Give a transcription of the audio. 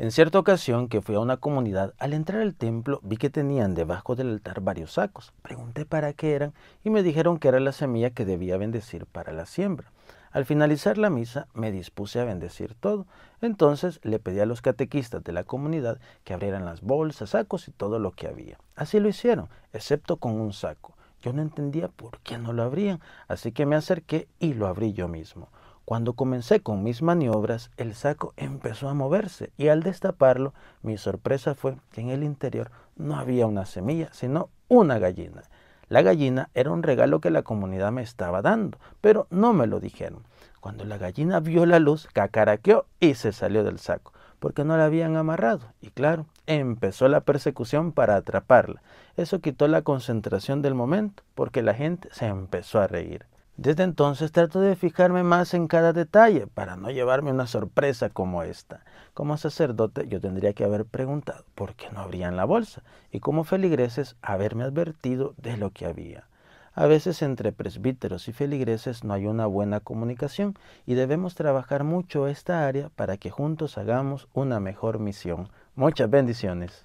En cierta ocasión que fui a una comunidad, al entrar al templo vi que tenían debajo del altar varios sacos. Pregunté para qué eran y me dijeron que era la semilla que debía bendecir para la siembra. Al finalizar la misa me dispuse a bendecir todo. Entonces le pedí a los catequistas de la comunidad que abrieran las bolsas, sacos y todo lo que había. Así lo hicieron, excepto con un saco. Yo no entendía por qué no lo abrían, así que me acerqué y lo abrí yo mismo. Cuando comencé con mis maniobras, el saco empezó a moverse y al destaparlo, mi sorpresa fue que en el interior no había una semilla, sino una gallina. La gallina era un regalo que la comunidad me estaba dando, pero no me lo dijeron. Cuando la gallina vio la luz, cacaraqueó y se salió del saco, porque no la habían amarrado. Y claro, empezó la persecución para atraparla. Eso quitó la concentración del momento, porque la gente se empezó a reír. Desde entonces trato de fijarme más en cada detalle para no llevarme una sorpresa como esta. Como sacerdote yo tendría que haber preguntado por qué no abrían la bolsa y como feligreses haberme advertido de lo que había. A veces entre presbíteros y feligreses no hay una buena comunicación y debemos trabajar mucho esta área para que juntos hagamos una mejor misión. Muchas bendiciones.